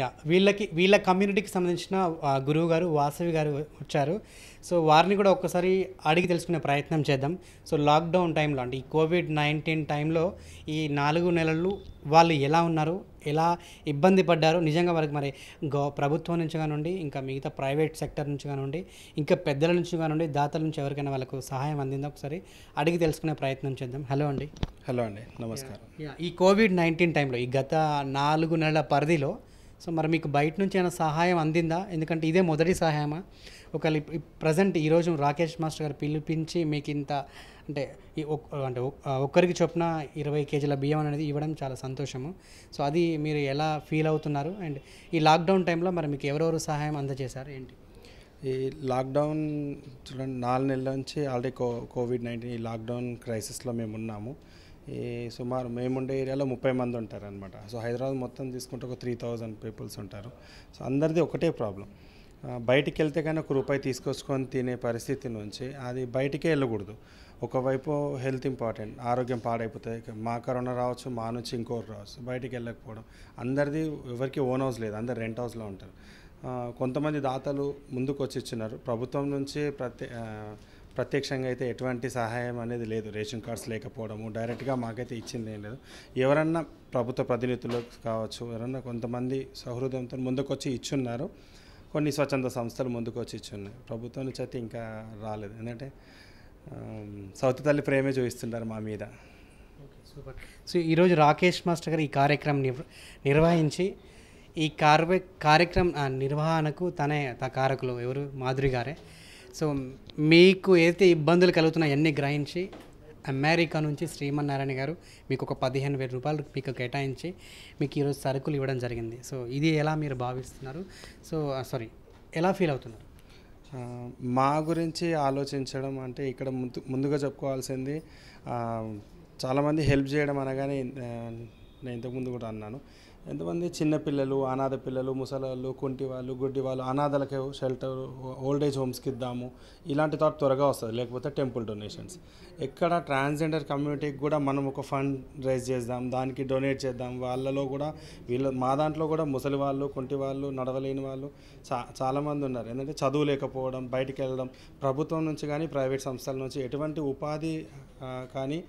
yeah వీళ్ళకి వీళ్ళ కమ్యూనిటీకి సంబంధించిన గురువు గారు వాసవి గారు వచ్చారు సో వారిని కూడా ఒక్కసారి అడిగి తెలుసుకునే ప్రయత్నం చేద్దాం సో లాక్డౌన్ టైంలో అంటే ఈ కోవిడ్ నైన్టీన్ టైంలో ఈ నాలుగు నెలలు వాళ్ళు ఎలా ఉన్నారు ఎలా ఇబ్బంది పడ్డారు నిజంగా వారికి మరి గో ప్రభుత్వం నుంచి కానివ్వండి ఇంకా మిగతా ప్రైవేట్ సెక్టర్ నుంచి కానివ్వండి ఇంకా పెద్దల నుంచి కానివ్వండి దాతల నుంచి ఎవరికైనా వాళ్ళకు సహాయం అందిందో ఒకసారి అడిగి తెలుసుకునే ప్రయత్నం చేద్దాం హలో అండి హలో అండి నమస్కారం ఈ కోవిడ్ నైన్టీన్ టైంలో ఈ గత నాలుగు నెలల పరిధిలో సో మరి మీకు బయట నుంచి ఏమైనా సహాయం అందిందా ఎందుకంటే ఇదే మొదటి సహాయమా ఒకవేళ ప్రజెంట్ ఈరోజు రాకేష్ మాస్టర్ గారు పిలిపించి మీకు ఇంత అంటే అంటే ఒక్కరికి చొప్పున ఇరవై కేజీల బియ్యం అనేది ఇవ్వడం చాలా సంతోషము సో అది మీరు ఎలా ఫీల్ అవుతున్నారు అండ్ ఈ లాక్డౌన్ టైంలో మరి మీకు ఎవరెవరు సహాయం అందజేశారు ఏంటి ఈ లాక్డౌన్ చూడండి నాలుగు నెలల నుంచి ఆల్రెడీ కో కోవిడ్ నైన్టీన్ ఈ లాక్డౌన్ క్రైసిస్లో మేము ఉన్నాము ఈ సుమారు మేముండే ఏరియాలో ముప్పై మంది ఉంటారు అనమాట సో హైదరాబాద్ మొత్తం తీసుకుంటే ఒక త్రీ థౌజండ్ పీపుల్స్ ఉంటారు సో అందరిది ఒకటే ప్రాబ్లం బయటికి వెళ్తే కానీ ఒక రూపాయి తీసుకొచ్చుకొని తినే పరిస్థితి నుంచి అది బయటికే వెళ్ళకూడదు ఒకవైపు హెల్త్ ఇంపార్టెంట్ ఆరోగ్యం పాడైపోతుంది మా కరోనా రావచ్చు మా నుంచి ఇంకోరు రావచ్చు బయటికి వెళ్ళకపోవడం అందరిది ఎవరికి ఓన్ హౌస్ లేదు అందరు రెంట్ హౌస్లో ఉంటారు కొంతమంది దాతలు ముందుకు వచ్చి ఇచ్చినారు ప్రభుత్వం నుంచి ప్రతి ప్రత్యక్షంగా అయితే ఎటువంటి సహాయం అనేది లేదు రేషన్ కార్డ్స్ లేకపోవడము డైరెక్ట్గా మాకైతే ఇచ్చింది ఏం లేదు ఎవరన్నా ప్రభుత్వ ప్రతినిధులు కావచ్చు ఎవరన్నా కొంతమంది సహృదయంతో ముందుకొచ్చి ఇచ్చున్నారు కొన్ని స్వచ్ఛంద సంస్థలు ముందుకు వచ్చి ఇచ్చున్నాయి ప్రభుత్వం నుంచి అయితే ఇంకా రాలేదు ఎందుకంటే సౌత్ తల్లి ప్రేమే చూపిస్తున్నారు మా మీద సూపర్ సో ఈరోజు రాకేష్ మాస్టర్ గారు ఈ కార్యక్రమం నిర్వహించి ఈ కార్య కార్యక్రమం నిర్వహణకు తనే కారకులు ఎవరు మాధురి గారే సో మీకు ఏదైతే ఇబ్బందులు కలుగుతున్నాయో అన్ని గ్రహించి అమెరికా నుంచి శ్రీమన్నారాయణ గారు మీకు ఒక పదిహేను వేల రూపాయలు మీకు కేటాయించి మీకు ఈరోజు సరుకులు ఇవ్వడం జరిగింది సో ఇది ఎలా మీరు భావిస్తున్నారు సో సారీ ఎలా ఫీల్ అవుతున్నారు మా గురించి ఆలోచించడం అంటే ఇక్కడ ముందు ముందుగా చెప్పుకోవాల్సింది చాలామంది హెల్ప్ చేయడం అనగానే నేను ఇంతకుముందు కూడా అన్నాను ఎంతమంది చిన్నపిల్లలు అనాథ పిల్లలు ముసలాళ్ళు కుంటి వాళ్ళు గుడ్డి వాళ్ళు అనాథలకే షెల్టర్ ఓల్డ్ ఏజ్ హోమ్స్కి ఇద్దాము ఇలాంటి థాట్ త్వరగా వస్తుంది లేకపోతే టెంపుల్ డొనేషన్స్ ఎక్కడ ట్రాన్స్జెండర్ కమ్యూనిటీకి కూడా మనం ఒక ఫండ్ రైజ్ చేద్దాం దానికి డొనేట్ చేద్దాం వాళ్ళలో కూడా వీళ్ళ మా దాంట్లో కూడా ముసలి వాళ్ళు కుంటి వాళ్ళు నడవలేని వాళ్ళు చా చాలామంది ఉన్నారు ఎందుకంటే చదువు లేకపోవడం బయటికి వెళ్ళడం ప్రభుత్వం నుంచి కానీ ప్రైవేట్ సంస్థల నుంచి ఎటువంటి ఉపాధి కానీ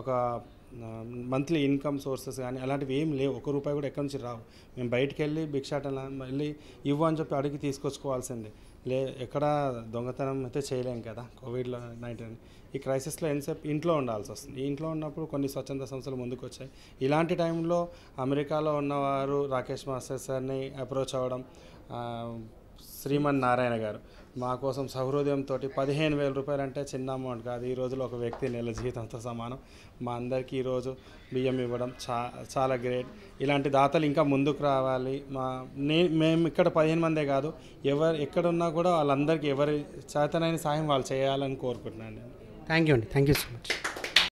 ఒక మంత్లీ ఇన్కమ్ సోర్సెస్ కానీ అలాంటివి ఏం లేవు ఒక రూపాయి కూడా ఎక్కడి నుంచి రావు మేము బయటికి వెళ్ళి భిక్షాటన వెళ్ళి ఇవ్వు అని చెప్పి అడిగి తీసుకొచ్చుకోవాల్సిందే లే ఎక్కడ దొంగతనం అయితే చేయలేం కదా కోవిడ్లో నైన్టీన్ ఈ క్రైసిస్లో ఎంతసేపు ఇంట్లో ఉండాల్సి వస్తుంది ఇంట్లో ఉన్నప్పుడు కొన్ని స్వచ్ఛంద సంస్థలు ముందుకు వచ్చాయి ఇలాంటి టైంలో అమెరికాలో ఉన్నవారు రాకేష్ మాస్టర్ సార్ని అప్రోచ్ అవ్వడం శ్రీమన్ నారాయణ గారు మా కోసం సహృదయంతో పదిహేను వేల రూపాయలు అంటే చిన్న అమౌంట్ కాదు ఈ రోజులో ఒక వ్యక్తి నెల జీతంతో సమానం మా అందరికీ ఈరోజు బియ్యం ఇవ్వడం చా చాలా గ్రేట్ ఇలాంటి దాతలు ఇంకా ముందుకు రావాలి మా నే మేము ఇక్కడ పదిహేను మందే కాదు ఎవరు ఎక్కడున్నా కూడా వాళ్ళందరికీ ఎవరి చేతనైన సాయం వాళ్ళు చేయాలని కోరుకుంటున్నాను నేను థ్యాంక్ యూ అండి థ్యాంక్ యూ సో మచ్